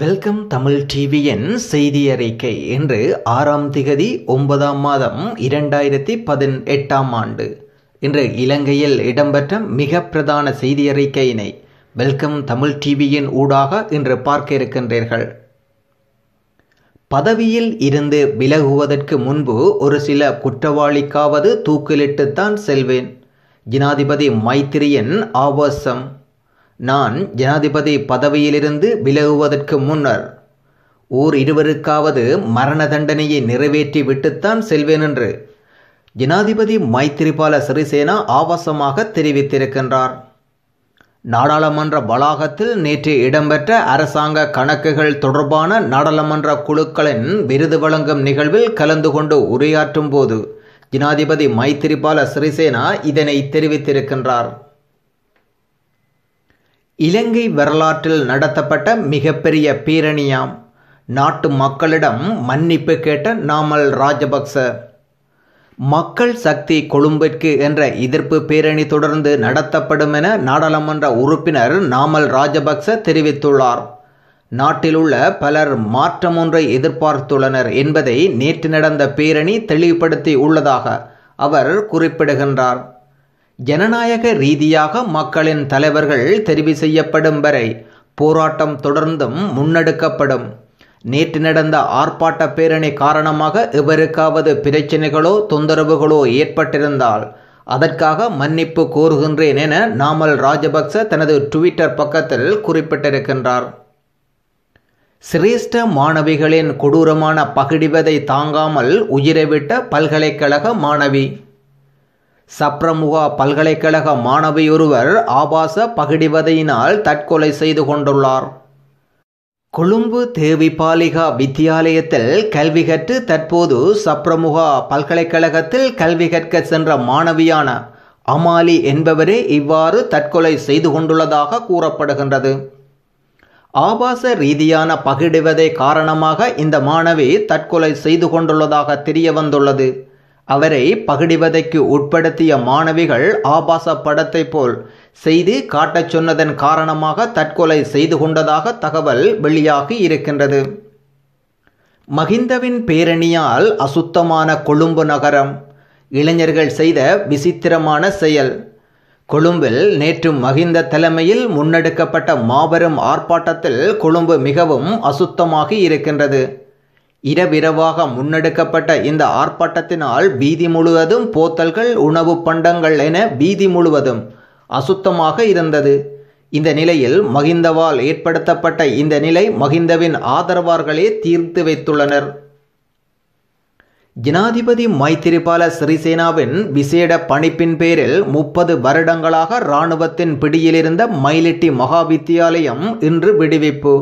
welcome Tamil டிவியின் செய்தி அறிக்கை இன்று ஆறாம் திகதி ஒன்பதாம் மாதம் இரண்டாயிரத்தி பதினெட்டாம் ஆண்டு இன்று இலங்கையில் இடம்பெற்ற மிக பிரதான செய்தி அறிக்கையினை வெல்கம் தமிழ் டிவியின் ஊடாக இன்று பார்க்க இருக்கின்றீர்கள் பதவியில் இருந்து விலகுவதற்கு முன்பு ஒரு சில குற்றவாளிக்காவது தூக்கிலிட்டுத்தான் செல்வேன் ஜனாதிபதி மைத்திரியின் ஆபாசம் நான் ஜனாதிபதி பதவியிலிருந்து விலகுவதற்கு முன்னர் ஊர் இருவருக்காவது மரண தண்டனையை நிறைவேற்றி விட்டுத்தான் செல்வேன் என்று ஜனாதிபதி மைத்திரிபால சிறிசேனா ஆபாசமாக தெரிவித்திருக்கின்றார் நாடாளுமன்ற வளாகத்தில் நேற்று இடம்பெற்ற அரசாங்க கணக்குகள் தொடர்பான நாடாளுமன்ற குழுக்களின் விருது வழங்கும் நிகழ்வில் கலந்து கொண்டு உரையாற்றும் போது ஜனாதிபதி மைத்திரிபால சிறிசேனா இதனை தெரிவித்திருக்கின்றார் இலங்கை வரலாற்றில் நடத்தப்பட்ட மிகப்பெரிய பேரணியாம் நாட்டு மக்களிடம் மன்னிப்பு கேட்ட நாமல் ராஜபக்ச மக்கள் சக்தி கொழும்பிற்கு என்ற எதிர்ப்பு பேரணி தொடர்ந்து நடத்தப்படும் என நாடாளுமன்ற உறுப்பினர் நாமல் ராஜபக்ச தெரிவித்துள்ளார் நாட்டில் உள்ள பலர் மாற்றம் ஒன்றை எதிர்பார்த்துள்ளனர் என்பதை நேற்று நடந்த பேரணி தெளிவுபடுத்தி உள்ளதாக அவர் குறிப்பிடுகின்றார் ஜனநாயக ரீதியாக மக்களின் தலைவர்கள் தெரிவு செய்யப்படும் வரை போராட்டம் தொடர்ந்தும் முன்னெடுக்கப்படும் நேற்று நடந்த ஆர்ப்பாட்ட பேரணி காரணமாக எவருக்காவது பிரச்சனைகளோ தொந்தரவுகளோ ஏற்பட்டிருந்தால் அதற்காக மன்னிப்பு கோருகின்றேன் என நாமல் ராஜபக்ச தனது ட்விட்டர் பக்கத்தில் குறிப்பிட்டிருக்கின்றார் சிரேஷ்ட மாணவிகளின் கொடூரமான பகிடிவதை தாங்காமல் உயிரை விட்ட பல்கலைக்கழக மாணவி சப்ரமுகா பல்கலைக்கழக மாணவியொருவர் ஆபாச பகிடிவதையினால் தற்கொலை செய்து கொண்டுள்ளார் கொழும்பு தேவிபாலிகா வித்தியாலயத்தில் கல்வி கற்று தற்போது சப்ரமுகா பல்கலைக்கழகத்தில் கல்வி கற்க சென்ற மாணவியான அமாலி என்பவரே இவ்வாறு தற்கொலை செய்து கொண்டுள்ளதாக கூறப்படுகின்றது ஆபாச ரீதியான பகிடுவதை காரணமாக இந்த மாணவி தற்கொலை செய்து கொண்டுள்ளதாக தெரிய வந்துள்ளது அவரை பகிடிவதைக்கு உட்படுத்திய மாணவிகள் ஆபாச படத்தை போல் செய்து காட்டச் சொன்னதன் காரணமாக தற்கொலை செய்து கொண்டதாக தகவல் வெளியாகி இருக்கின்றது மகிந்தவின் பேரணியால் அசுத்தமான கொழும்பு நகரம் இளைஞர்கள் செய்த விசித்திரமான செயல் கொழும்பில் நேற்று மகிந்த தலைமையில் முன்னெடுக்கப்பட்ட மாபெரும் ஆர்ப்பாட்டத்தில் கொழும்பு மிகவும் அசுத்தமாகி இருக்கின்றது இரவிரவாக முன்னெடுக்கப்பட்ட இந்த ஆர்ப்பாட்டத்தினால் பீதி முழுவதும் போத்தல்கள் உணவு பண்டங்கள் என பீதி முழுவதும் அசுத்தமாக இருந்தது இந்த நிலையில் மகிந்தவால் ஏற்படுத்தப்பட்ட இந்த நிலை மகிந்தவின் ஆதரவார்களே தீர்த்து வைத்துள்ளனர் ஜனாதிபதி மைத்திரிபால சிறிசேனாவின் விசேட பணிப்பின் பேரில் முப்பது வருடங்களாக இராணுவத்தின் பிடியிலிருந்த மயிலிட்டி மகாவித்தியாலயம் இன்று விடுவிப்பு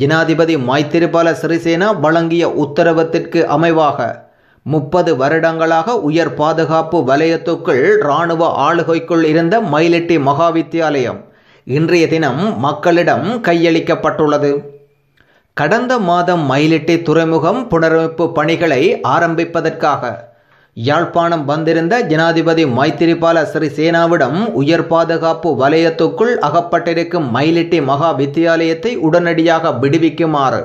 ஜனாதிபதி மைத்திரிபால சிறிசேனா வழங்கிய உத்தரவத்திற்கு அமைவாக முப்பது வருடங்களாக உயர் பாதுகாப்பு வலயத்துக்குள் இராணுவ ஆளுகைக்குள் இருந்த மயிலெட்டி மகாவித்தியாலயம் இன்றைய தினம் மக்களிடம் கையளிக்கப்பட்டுள்ளது கடந்த மாதம் மயிலிட்டி துறைமுகம் புனரமைப்பு பணிகளை ஆரம்பிப்பதற்காக யாழ்ப்பாணம் வந்திருந்த ஜனாதிபதி மைத்திரிபால சிறிசேனாவிடம் உயர் பாதுகாப்பு வலயத்துக்குள் அகப்பட்டிருக்கும் மயிலிட்டி மகா வித்தியாலயத்தை உடனடியாக விடுவிக்குமாறு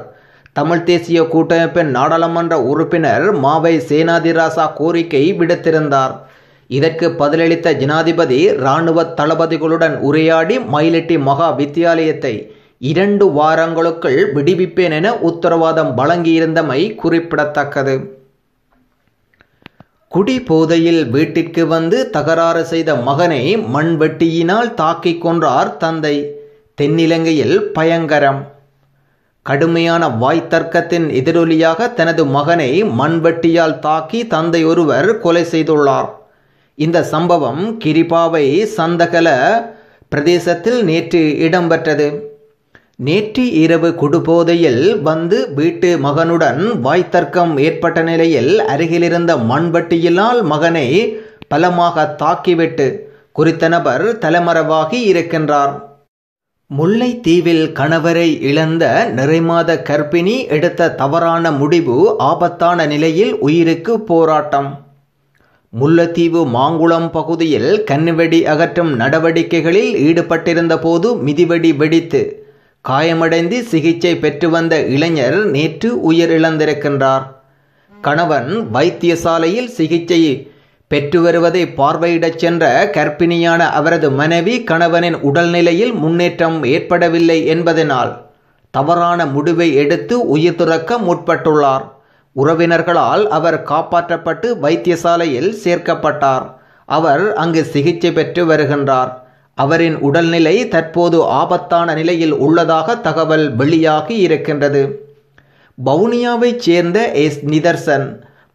தமிழ் தேசிய கூட்டமைப்பின் நாடாளுமன்ற உறுப்பினர் மாவை சேனாதிராசா கோரிக்கை விடுத்திருந்தார் இதற்கு பதிலளித்த ஜனாதிபதி இராணுவ தளபதிகளுடன் உரையாடி மயிலிட்டி மகா வித்தியாலயத்தை இரண்டு வாரங்களுக்குள் விடுவிப்பேன் என உத்தரவாதம் வழங்கியிருந்தமை குறிப்பிடத்தக்கது குடி போதையில் வீட்டிற்கு வந்து தகராறு செய்த மகனை மண்வெட்டியினால் தாக்கி கொன்றார் தந்தை தென்னிலங்கையில் பயங்கரம் கடுமையான வாய் தர்க்கத்தின் எதிரொலியாக தனது மகனை மண்வெட்டியால் தாக்கி தந்தை ஒருவர் கொலை செய்துள்ளார் இந்த சம்பவம் கிரிபாவை சந்தகல பிரதேசத்தில் நேற்று இடம்பெற்றது நேற்று இரவு குடுபோதையில் வந்து வீட்டு மகனுடன் வாய்த்தர்க்கம் ஏற்பட்ட நிலையில் அருகிலிருந்த மண்வெட்டியினால் மகனை பலமாக தாக்கிவிட்டு குறித்த நபர் தலைமறைவாகி இருக்கின்றார் முல்லைத்தீவில் கணவரை இழந்த நிறைமாத கர்ப்பிணி எடுத்த தவறான முடிவு ஆபத்தான நிலையில் உயிருக்கு போராட்டம் முல்லைத்தீவு மாங்குளம் பகுதியில் கண்ணுவெடி அகற்றும் நடவடிக்கைகளில் ஈடுபட்டிருந்த போது மிதிவெடி வெடித்து காயமடைந்து சிகிச்சை பெற்று வந்த இளைஞர் நேற்று உயிரிழந்திருக்கின்றார் கணவன் வைத்தியசாலையில் சிகிச்சை பெற்று வருவதை பார்வையிடச் சென்ற கர்ப்பிணியான அவரது மனைவி கணவனின் உடல்நிலையில் முன்னேற்றம் ஏற்படவில்லை என்பதனால் தவறான முடிவை எடுத்து உயிர் துறக்க முற்பட்டுள்ளார் உறவினர்களால் அவர் காப்பாற்றப்பட்டு வைத்தியசாலையில் சேர்க்கப்பட்டார் அவர் அங்கு சிகிச்சை பெற்று வருகின்றார் அவரின் உடல்நிலை தற்போது ஆபத்தான நிலையில் உள்ளதாக தகவல் வெளியாகி இருக்கின்றது பவுனியாவைச் சேர்ந்த எஸ் நிதர்சன்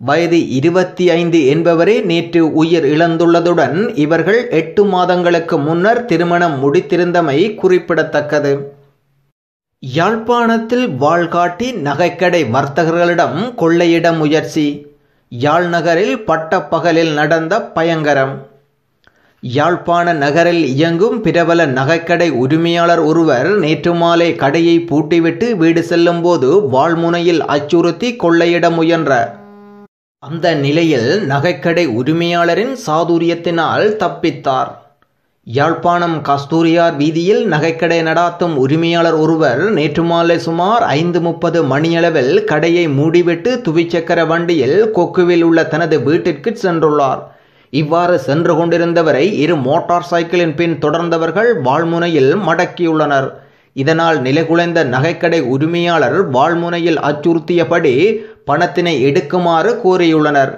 வயது இருபத்தி ஐந்து என்பவரே நேற்று உயிர் இழந்துள்ளதுடன் இவர்கள் எட்டு மாதங்களுக்கு முன்னர் திருமணம் முடித்திருந்தமை குறிப்பிடத்தக்கது யாழ்ப்பாணத்தில் வாழ்காட்டி நகைக்கடை வர்த்தகர்களிடம் கொள்ளையிட முயற்சி யாழ்நகரில் பட்டப்பகலில் நடந்த பயங்கரம் யாழ்ப்பாண நகரில் இயங்கும் பிரபல நகைக்கடை உரிமையாளர் ஒருவர் நேற்று மாலை கடையை பூட்டிவிட்டு வீடு செல்லும்போது வாழ்முனையில் அச்சுறுத்தி கொள்ளையிட முயன்ற அந்த நிலையில் நகைக்கடை உரிமையாளரின் சாதுரியத்தினால் தப்பித்தார் யாழ்ப்பாணம் கஸ்தூரியார் வீதியில் நகைக்கடை நடாத்தும் உரிமையாளர் ஒருவர் நேற்று மாலை சுமார் ஐந்து முப்பது மணியளவில் கடையை மூடிவிட்டு துவிச்சக்கர வண்டியில் கொக்குவில் உள்ள தனது வீட்டிற்கு சென்றுள்ளார் இவ்வாறு சென்று கொண்டிருந்தவரை இரு மோட்டார் சைக்கிளின் பின் தொடர்ந்தவர்கள் வாழ்முனையில் மடக்கியுள்ளனர் இதனால் நிலைகுலைந்த நகைக்கடை உரிமையாளர் வாழ்முனையில் அச்சுறுத்தியபடி பணத்தினை எடுக்குமாறு கூறியுள்ளனர்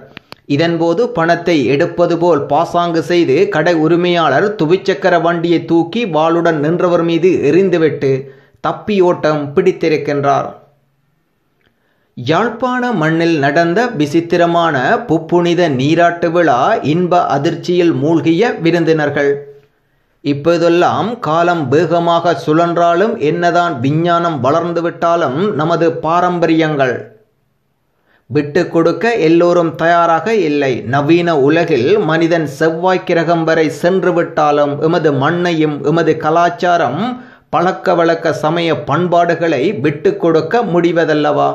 இதன்போது பணத்தை எடுப்பது போல் பாசாங்கு செய்து கடை உரிமையாளர் துவிச்சக்கர வண்டியை தூக்கி வாளுடன் நின்றவர் மீது எறிந்துவிட்டு தப்பி ஓட்டம் பிடித்திருக்கின்றார் யாழ்ப்பாண மண்ணில் நடந்த விசித்திரமான புப்புனித நீராட்டு விழா இன்ப அதிர்ச்சியில் மூழ்கிய விருந்தினர்கள் இப்போதெல்லாம் காலம் வேகமாக சுழன்றாலும் என்னதான் விஞ்ஞானம் வளர்ந்துவிட்டாலும் நமது பாரம்பரியங்கள் விட்டு கொடுக்க எல்லோரும் தயாராக இல்லை நவீன உலகில் மனிதன் செவ்வாய் கிரகம் வரை சென்று விட்டாலும் எமது மண்ணையும் எமது கலாச்சாரம் பழக்க வழக்க சமய பண்பாடுகளை விட்டு கொடுக்க முடிவதல்லவா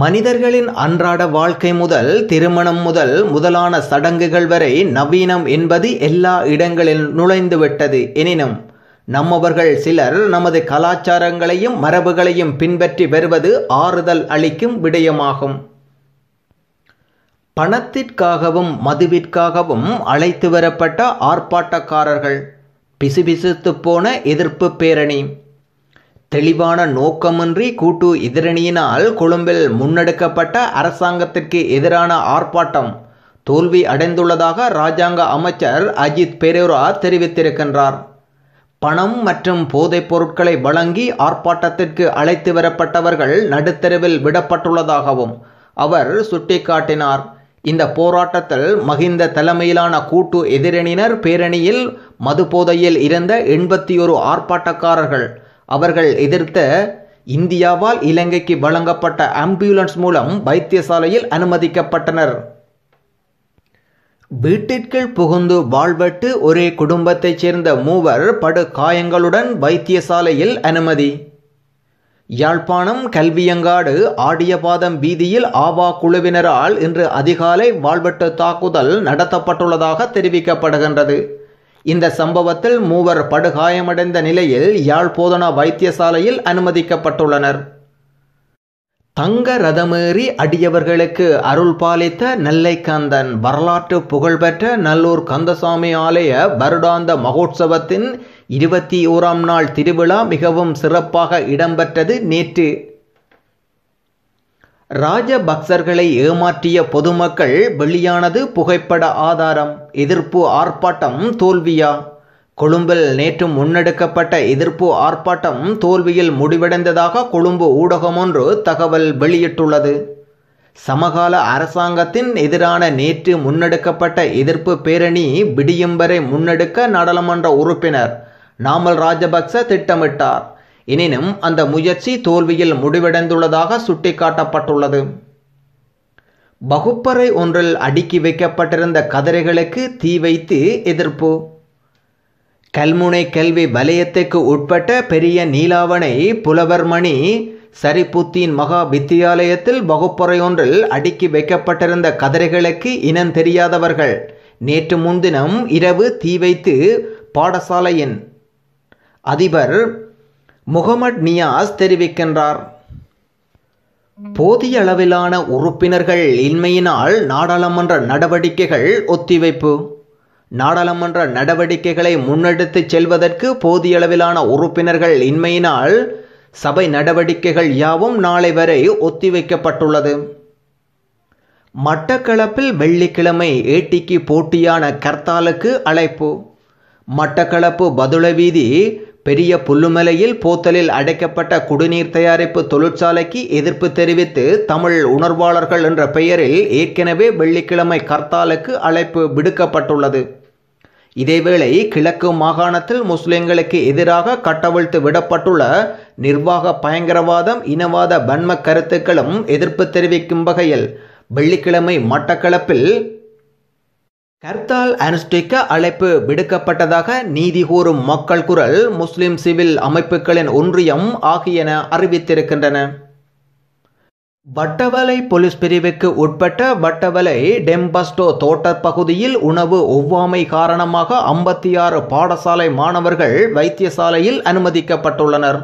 மனிதர்களின் அன்றாட வாழ்க்கை முதல் திருமணம் முதல் முதலான சடங்குகள் வரை நவீனம் என்பது எல்லா இடங்களில் நுழைந்துவிட்டது எனினும் நம்மவர்கள் சிலர் நமது கலாச்சாரங்களையும் மரபுகளையும் பின்பற்றி வருவது ஆறுதல் அளிக்கும் விடயமாகும் பணத்திற்காகவும் மதுவிற்காகவும் அழைத்து வரப்பட்ட ஆர்ப்பாட்டக்காரர்கள் பிசுபிசுத்து போன எதிர்ப்பு பேரணி தெளிவான நோக்கமின்றி கூட்டு எதிரணியினால் கொழும்பில் முன்னெடுக்கப்பட்ட அரசாங்கத்திற்கு எதிரான ஆர்ப்பாட்டம் தோல்வி அடைந்துள்ளதாக ராஜாங்க அமைச்சர் அஜித் பெரேரா தெரிவித்திருக்கின்றார் பணம் மற்றும் போதைப் பொருட்களை வழங்கி ஆர்ப்பாட்டத்திற்கு அழைத்து வரப்பட்டவர்கள் நடுத்தெருவில் விடப்பட்டுள்ளதாகவும் அவர் சுட்டிக்காட்டினார் இந்த போராட்டத்தில் மகிந்த தலைமையிலான கூட்டு எதிரணியினர் பேரணியில் மதுபோதையில் இருந்த எண்பத்தி ஒரு ஆர்ப்பாட்டக்காரர்கள் அவர்கள் எதிர்த்த இந்தியாவால் இலங்கைக்கு வழங்கப்பட்ட ஆம்புலன்ஸ் மூலம் வைத்தியசாலையில் அனுமதிக்கப்பட்டனர் வீட்டிற்குள் புகுந்து வாழ்வட்டு ஒரே குடும்பத்தைச் சேர்ந்த மூவர் படு காயங்களுடன் வைத்தியசாலையில் அனுமதி யாழ்ப்பாணம் கல்வியங்காடு ஆடியபாதம் வீதியில் ஆவா குழுவினரால் இன்று அதிகாலை வாழ்வெட்டு தாக்குதல் நடத்தப்பட்டுள்ளதாக தெரிவிக்கப்படுகின்றது இந்த சம்பவத்தில் மூவர் படுகாயமடைந்த நிலையில் யாழ் போதனா வைத்தியசாலையில் அனுமதிக்கப்பட்டுள்ளனர் தங்க ரதமேறி அடியவர்களுக்கு அருள் பாலித்த கந்தன் வரலாற்று புகழ்பெற்ற நல்லூர் கந்தசாமி ஆலய வருடாந்த மகோத்சவத்தின் இருபத்தி ஓராம் நாள் திருவிழா மிகவும் சிறப்பாக இடம்பெற்றது நேற்று ராஜபக்சர்களை ஏமாற்றிய பொதுமக்கள் வெளியானது புகைப்பட ஆதாரம் எதிர்ப்பு ஆர்ப்பாட்டம் தோல்வியா கொழும்பில் நேற்று முன்னெடுக்கப்பட்ட எதிர்ப்பு ஆர்ப்பாட்டம் தோல்வியில் முடிவடைந்ததாக கொழும்பு ஊடகம் ஒன்று தகவல் வெளியிட்டுள்ளது சமகால அரசாங்கத்தின் எதிரான நேற்று முன்னெடுக்கப்பட்ட எதிர்ப்பு பேரணி விடியும் வரை முன்னெடுக்க நாடாளுமன்ற உறுப்பினர் நாமல் ராஜபக்ச திட்டமிட்டார் எனினும் அந்த முயற்சி தோல்வியில் முடிவடைந்துள்ளதாக சுட்டிக்காட்டப்பட்டுள்ளது வகுப்பறை ஒன்றில் அடுக்கி வைக்கப்பட்டிருந்த கதிரைகளுக்கு தீ வைத்து எதிர்ப்பு கல்முனை கல்வி வலயத்துக்கு உட்பட்ட பெரிய நீலாவணை புலவர்மணி சரிபுத்தியின் மகா வித்தியாலயத்தில் வகுப்பறை ஒன்றில் அடுக்கி வைக்கப்பட்டிருந்த கதிரைகளுக்கு இனம் தெரியாதவர்கள் நேற்று முன்தினம் இரவு தீ வைத்து பாடசாலையின் அதிபர் முகமட் நியாஸ் தெரிவிக்கின்றார் போதிய அளவிலான உறுப்பினர்கள் இன்மையினால் நாடாளுமன்ற நடவடிக்கைகள் ஒத்திவைப்பு நாடாளுமன்ற நடவடிக்கைகளை முன்னெடுத்துச் செல்வதற்கு போதிய அளவிலான உறுப்பினர்கள் இன்மையினால் சபை நடவடிக்கைகள் யாவும் நாளை வரை ஒத்திவைக்கப்பட்டுள்ளது மட்டக்களப்பில் வெள்ளிக்கிழமை ஏட்டிக்கு போட்டியான கர்த்தாலுக்கு அழைப்பு மட்டக்களப்பு பதுள வீதி பெரிய புல்லுமலையில் போத்தலில் அடைக்கப்பட்ட குடிநீர் தயாரிப்பு தொழிற்சாலைக்கு எதிர்ப்பு தெரிவித்து தமிழ் உணர்வாளர்கள் என்ற பெயரில் ஏற்கனவே வெள்ளிக்கிழமை கர்த்தாலுக்கு அழைப்பு விடுக்கப்பட்டுள்ளது இதேவேளை கிழக்கு மாகாணத்தில் முஸ்லிம்களுக்கு எதிராக கட்டவிழ்த்து விடப்பட்டுள்ள நிர்வாக பயங்கரவாதம் இனவாத பன்ம கருத்துக்களும் எதிர்ப்பு தெரிவிக்கும் வகையில் வெள்ளிக்கிழமை மட்டக்களப்பில் கர்த்தால் அனுஷ்டிக்க அழைப்பு விடுக்கப்பட்டதாக நீதி கூறும் மக்கள் குரல் முஸ்லிம் சிவில் அமைப்புகளின் ஒன்றியம் ஆகியன அறிவித்திருக்கின்றன வட்டவலை போலீஸ் பிரிவுக்கு உட்பட்ட வட்டவலை டெம்பஸ்டோ தோட்ட பகுதியில் உணவு ஒவ்வாமை காரணமாக ஐம்பத்தி ஆறு பாடசாலை மாணவர்கள் வைத்தியசாலையில் அனுமதிக்கப்பட்டுள்ளனர்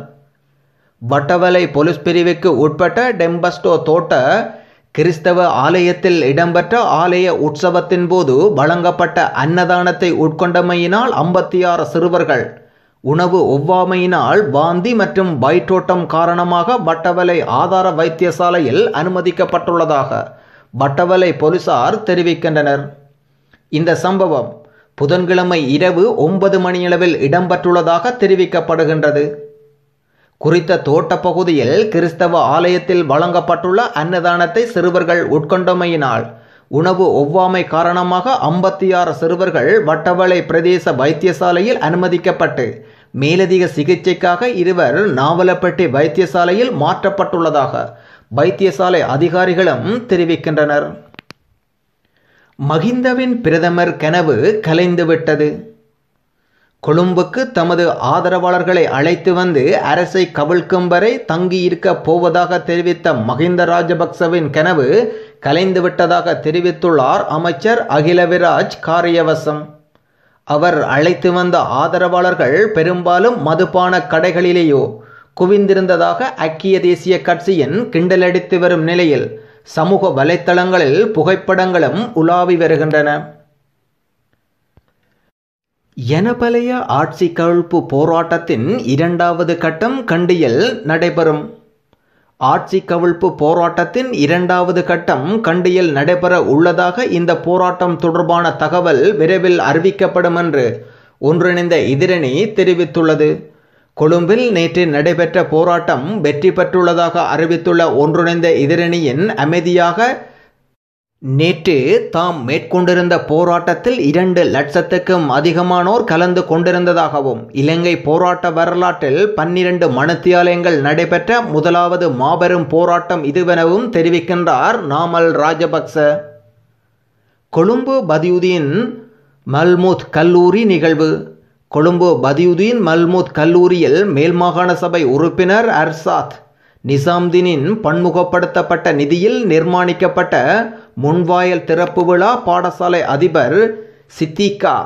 வட்டவலை போலீஸ் பிரிவுக்கு உட்பட்ட டெம்பஸ்டோ தோட்ட கிறிஸ்தவ ஆலயத்தில் இடம்பெற்ற ஆலய உற்சவத்தின் போது வழங்கப்பட்ட அன்னதானத்தை உட்கொண்டமையினால் ஐம்பத்தி ஆறு சிறுவர்கள் உணவு ஒவ்வாமையினால் வாந்தி மற்றும் வயிற்றோட்டம் காரணமாக வட்டவலை ஆதார வைத்தியசாலையில் அனுமதிக்கப்பட்டுள்ளதாக வட்டவலை போலீசார் தெரிவிக்கின்றனர் இந்த சம்பவம் புதன்கிழமை இரவு ஒன்பது மணியளவில் இடம்பெற்றுள்ளதாக தெரிவிக்கப்படுகின்றது குறித்த தோட்ட பகுதியில் கிறிஸ்தவ ஆலயத்தில் வழங்கப்பட்டுள்ள அன்னதானத்தை சிறுவர்கள் உட்கொண்டமையினால் உணவு ஒவ்வாமை காரணமாக ஐம்பத்தி ஆறு சிறுவர்கள் வட்டவளை பிரதேச வைத்தியசாலையில் அனுமதிக்கப்பட்டு மேலதிக சிகிச்சைக்காக இருவர் நாவலப்பட்டி வைத்தியசாலையில் மாற்றப்பட்டுள்ளதாக வைத்தியசாலை அதிகாரிகளும் தெரிவிக்கின்றனர் மகிந்தவின் பிரதமர் கனவு கலைந்துவிட்டது கொழும்புக்கு தமது ஆதரவாளர்களை அழைத்து வந்து அரசை கவிழ்க்கும் வரை தங்கியிருக்க போவதாக தெரிவித்த மஹிந்த ராஜபக்சவின் கனவு கலைந்துவிட்டதாக தெரிவித்துள்ளார் அமைச்சர் அகிலவிராஜ் காரியவசம் அவர் அழைத்து வந்த ஆதரவாளர்கள் பெரும்பாலும் மதுபான கடைகளிலேயோ குவிந்திருந்ததாக ஐக்கிய தேசிய கட்சியின் கிண்டலடித்து வரும் நிலையில் சமூக வலைத்தளங்களில் புகைப்படங்களும் உலாவி வருகின்றன எனபலைய ஆட்சி கவிழ்ப்பு போராட்டத்தின் இரண்டாவது கட்டம் கண்டியில் நடைபெறும் ஆட்சி கவிழ்ப்பு போராட்டத்தின் இரண்டாவது கட்டம் கண்டியில் நடைபெற உள்ளதாக இந்த போராட்டம் தொடர்பான தகவல் விரைவில் அறிவிக்கப்படும் என்று ஒன்றிணைந்த எதிரணி தெரிவித்துள்ளது கொழும்பில் நேற்று நடைபெற்ற போராட்டம் வெற்றி பெற்றுள்ளதாக அறிவித்துள்ள ஒன்றிணைந்த எதிரணியின் அமைதியாக நேற்று தாம் மேற்கொண்டிருந்த போராட்டத்தில் இரண்டு லட்சத்துக்கும் அதிகமானோர் கலந்து கொண்டிருந்ததாகவும் இலங்கை போராட்ட வரலாற்றில் பன்னிரண்டு மனத்தியாலயங்கள் நடைபெற்ற முதலாவது மாபெரும் போராட்டம் இதுவெனவும் தெரிவிக்கின்றார் நாமல் ராஜபக்ச கொழும்பு பதியுதீன் மல்மூத் கல்லூரி நிகழ்வு கொழும்பு பதியுதீன் மல்மூத் கல்லூரியில் மேல்மாகாண சபை உறுப்பினர் அர்சாத் நிசாம்தீனின் பன்முகப்படுத்தப்பட்ட நிதியில் நிர்மாணிக்கப்பட்ட முன்வாயல் திறப்பு விழா பாடசாலை அதிபர் சித்திகா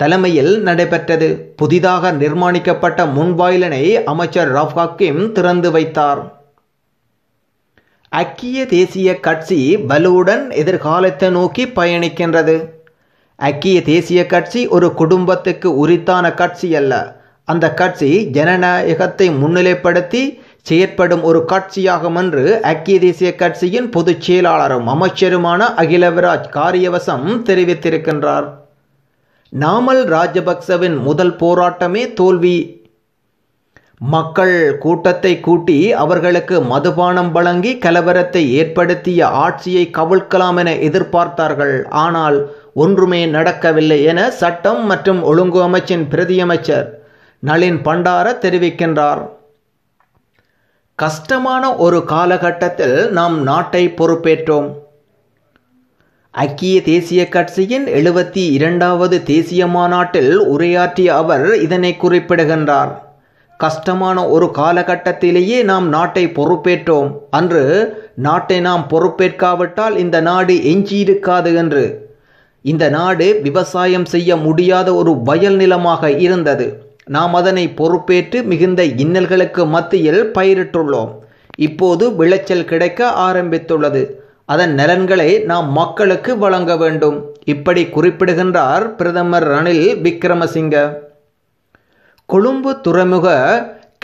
தலைமையில் நடைபெற்றது புதிதாக நிர்மாணிக்கப்பட்ட முன்வாயிலனை அமைச்சர் ரஃப் திறந்து வைத்தார் அக்கிய தேசிய கட்சி பலுவுடன் எதிர்காலத்தை நோக்கி பயணிக்கின்றது அக்கிய தேசிய கட்சி ஒரு குடும்பத்துக்கு உரித்தான கட்சி அல்ல அந்த கட்சி ஜனநாயகத்தை முன்னிலைப்படுத்தி செயற்படும் ஒரு காட்சியாகும் என்று ஐக்கிய தேசிய கட்சியின் பொதுச் செயலாளரும் அமைச்சருமான அகிலவிராஜ் காரியவசம் தெரிவித்திருக்கின்றார் நாமல் ராஜபக்சவின் முதல் போராட்டமே தோல்வி மக்கள் கூட்டத்தை கூட்டி அவர்களுக்கு மதுபானம் வழங்கி கலவரத்தை ஏற்படுத்திய ஆட்சியை கவிழ்க்கலாம் என எதிர்பார்த்தார்கள் ஆனால் ஒன்றுமே நடக்கவில்லை என சட்டம் மற்றும் ஒழுங்கு அமைச்சின் பிரதியமைச்சர் நளின் பண்டார தெரிவிக்கின்றார் கஷ்டமான ஒரு காலகட்டத்தில் நாம் நாட்டை பொறுப்பேற்றோம் ஐக்கிய தேசிய கட்சியின் எழுபத்தி இரண்டாவது தேசிய மாநாட்டில் உரையாற்றிய அவர் இதனை குறிப்பிடுகின்றார் கஷ்டமான ஒரு காலகட்டத்திலேயே நாம் நாட்டை பொறுப்பேற்றோம் அன்று நாட்டை நாம் பொறுப்பேற்காவிட்டால் இந்த நாடு எஞ்சியிருக்காது என்று இந்த நாடு விவசாயம் செய்ய முடியாத ஒரு வயல் நிலமாக இருந்தது நாம் அதனை பொறுப்பேற்று மிகுந்த இன்னல்களுக்கு மத்தியில் பயிரிட்டுள்ளோம் இப்போது விளைச்சல் கிடைக்க ஆரம்பித்துள்ளது அதன் நலன்களை நாம் மக்களுக்கு வழங்க வேண்டும் இப்படி குறிப்பிடுகின்றார் பிரதமர் ரணில் விக்ரமசிங்க கொழும்பு துறைமுக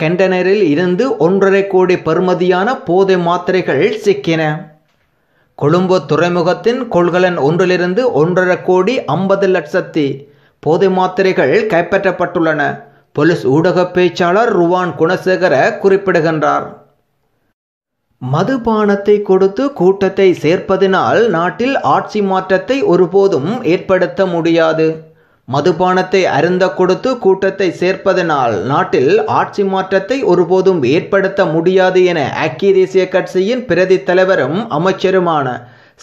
கண்டனரில் இருந்து ஒன்றரை கோடி பெறுமதியான போதை மாத்திரைகள் சிக்கின கொழும்பு துறைமுகத்தின் கொள்கலன் ஒன்றிலிருந்து ஒன்றரை கோடி ஐம்பது லட்சத்தி போதை மாத்திரைகள் கைப்பற்றப்பட்டுள்ளன போலீஸ் ஊடக பேச்சாளர் ருவான் குணசேகர குறிப்பிடுகின்றார் மதுபானத்தை கொடுத்து கூட்டத்தை சேர்ப்பதினால் நாட்டில் ஆட்சி மாற்றத்தை ஒருபோதும் ஏற்படுத்த முடியாது மதுபானத்தை அருந்த கொடுத்து கூட்டத்தை சேர்ப்பதனால் நாட்டில் ஆட்சி மாற்றத்தை ஒருபோதும் ஏற்படுத்த முடியாது என ஐக்கிய தேசிய கட்சியின் பிரதி தலைவரும் அமைச்சருமான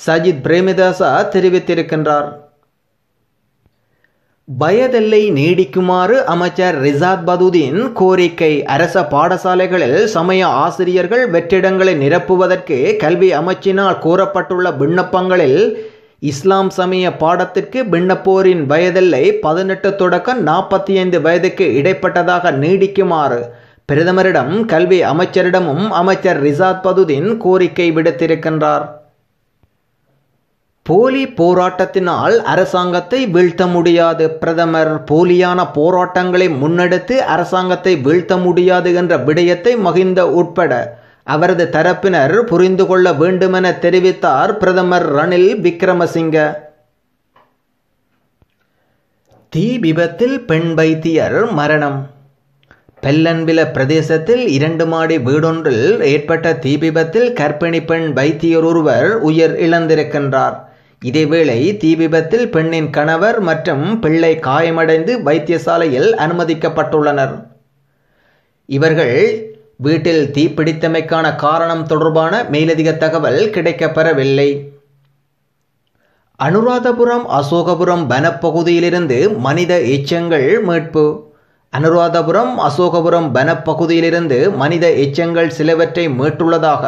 சஜித் பிரேமிதாசா தெரிவித்திருக்கின்றார் பயதெல்லை நீடிக்குமாறு அமைச்சர் ரிசாத் பதுதீன் கோரிக்கை அரச பாடசாலைகளில் சமய ஆசிரியர்கள் வெற்றிடங்களை நிரப்புவதற்கு கல்வி அமைச்சினால் கூறப்பட்டுள்ள விண்ணப்பங்களில் இஸ்லாம் சமய பாடத்திற்கு விண்ணப்போரின் வயதெல்லை பதினெட்டு தொடக்கம் நாற்பத்தி ஐந்து வயதுக்கு இடைப்பட்டதாக நீடிக்குமாறு பிரதமரிடம் கல்வி அமைச்சரிடமும் அமைச்சர் ரிசாத் பதுதீன் கோரிக்கை விடுத்திருக்கின்றார் போலி போராட்டத்தினால் அரசாங்கத்தை வீழ்த்த முடியாது பிரதமர் போலியான போராட்டங்களை முன்னெடுத்து அரசாங்கத்தை வீழ்த்த முடியாது என்ற விடயத்தை மகிந்த உட்பட அவரது தரப்பினர் புரிந்து கொள்ள வேண்டுமென தெரிவித்தார் பிரதமர் ரணில் விக்ரமசிங்க தீ விபத்தில் பெண் வைத்தியர் மரணம் பெல்லன்வில பிரதேசத்தில் இரண்டு மாடி வீடொன்றில் ஏற்பட்ட தீ விபத்தில் கர்ப்பிணி பெண் வைத்தியர் ஒருவர் உயிர் இழந்திருக்கின்றார் இதேவேளை தீ விபத்தில் பெண்ணின் கணவர் மற்றும் பிள்ளை காயமடைந்து வைத்தியசாலையில் அனுமதிக்கப்பட்டுள்ளனர் இவர்கள் வீட்டில் தீப்பிடித்தமைக்கான காரணம் தொடர்பான மேலதிக தகவல் கிடைக்கப்பெறவில்லை அனுராதபுரம் அசோகபுரம் வனப்பகுதியிலிருந்து மனித எச்சங்கள் மீட்பு அனுராதபுரம் அசோகபுரம் வனப்பகுதியிலிருந்து மனித எச்சங்கள் சிலவற்றை மீட்டுள்ளதாக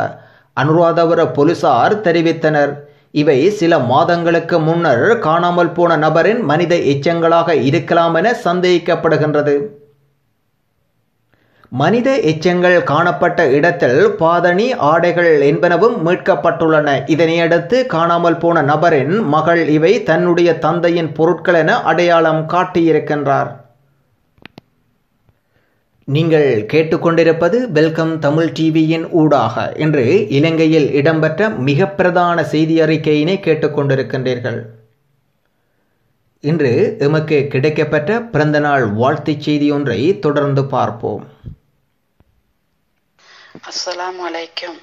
அனுராதபுர போலீசார் தெரிவித்தனர் இவை சில மாதங்களுக்கு முன்னர் காணாமல் போன நபரின் மனித எச்சங்களாக இருக்கலாம் என சந்தேகிக்கப்படுகின்றது மனித எச்சங்கள் காணப்பட்ட இடத்தில் பாதணி ஆடைகள் என்பனவும் மீட்கப்பட்டுள்ளன இதனையடுத்து காணாமல் போன நபரின் மகள் இவை தன்னுடைய தந்தையின் பொருட்கள் என அடையாளம் காட்டியிருக்கின்றார் நீங்கள் கேட்டுக்கொண்டிருப்பது வெல்கம் தமிழ் டிவியின் ஊடாக இன்று இலங்கையில் இடம்பெற்ற மிக பிரதான செய்தி அறிக்கையினை கேட்டுக்கொண்டிருக்கின்றீர்கள் இன்று எமக்கு கிடைக்கப்பெற்ற பிறந்தநாள் வாழ்த்துச் செய்தி ஒன்றை தொடர்ந்து பார்ப்போம் அஸ்லாம் வலைக்கம்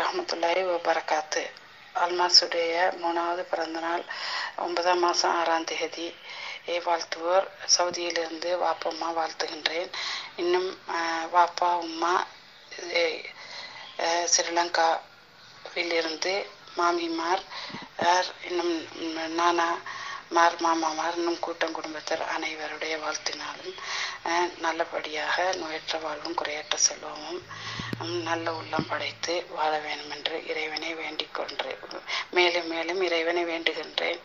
ரஹமத்துல்லாஹி வபரகாத்து அல்மாசுடைய மூணாவது பிறந்தநாள் ஒன்பதாம் மாதம் ஆறாம் தேதி ஏ வாழ்த்துவோர் சவுதியிலிருந்து வாப்பா அம்மா வாழ்த்துகின்றேன் இன்னும் வாப்பா உம்மா ஸ்ரீலங்காவிலிருந்து மாமிமார் இன்னும் நானா மார் மாமா மாறனும் கூட்டம் குடும்பத்தர் அனைவருடைய வாழ்த்தினாலும் நல்லபடியாக நோயற்ற வாழ்வும் குறையற்ற செல்வமும் நல்ல உள்ளம் படைத்து வாழ வேண்டும் என்று இறைவனை வேண்டிக் மேலும் மேலும் இறைவனை வேண்டுகின்றேன்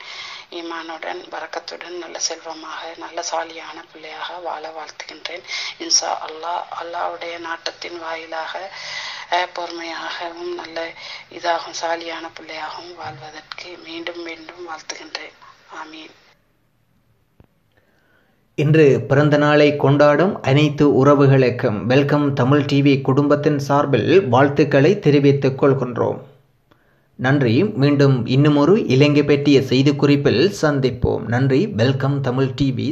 இமானுடன் வரக்கத்துடன் நல்ல செல்வமாக நல்ல சாலியான பிள்ளையாக வாழ வாழ்த்துகின்றேன் இன்சா அல்லாஹ் அல்லாவுடைய நாட்டத்தின் வாயிலாக பொறுமையாகவும் நல்ல இதாகவும் சாலியான பிள்ளையாகவும் வாழ்வதற்கு மீண்டும் மீண்டும் வாழ்த்துகின்றேன் இன்று பிறந்த நாளை கொண்டாடும் அனைத்து உறவுகளுக்கும் வெல்கம் தமிழ் டிவி குடும்பத்தின் சார்பில் வாழ்த்துக்களை தெரிவித்துக் கொள்கின்றோம் நன்றி மீண்டும் இன்னுமொரு இலங்கை பற்றிய செய்தி குறிப்பில் சந்திப்போம் நன்றி வெல்கம் தமிழ் டிவி